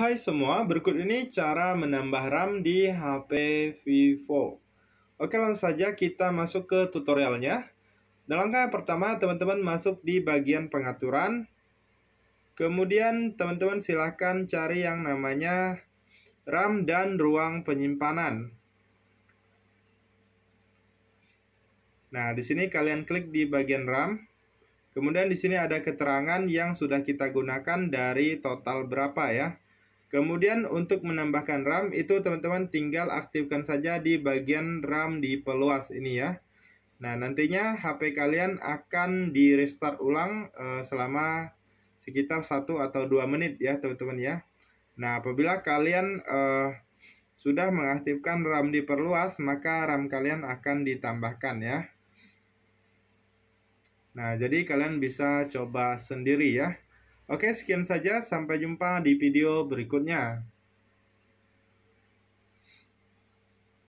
Hai semua, berikut ini cara menambah RAM di HP Vivo. Oke langsung saja kita masuk ke tutorialnya. Dalam langkah yang pertama, teman-teman masuk di bagian pengaturan. Kemudian teman-teman silahkan cari yang namanya RAM dan ruang penyimpanan. Nah, di sini kalian klik di bagian RAM. Kemudian di sini ada keterangan yang sudah kita gunakan dari total berapa ya. Kemudian untuk menambahkan RAM itu teman-teman tinggal aktifkan saja di bagian RAM di peluas ini ya. Nah, nantinya HP kalian akan di restart ulang eh, selama sekitar 1 atau 2 menit ya teman-teman ya. Nah, apabila kalian eh, sudah mengaktifkan RAM di diperluas, maka RAM kalian akan ditambahkan ya. Nah, jadi kalian bisa coba sendiri ya. Oke, sekian saja. Sampai jumpa di video berikutnya.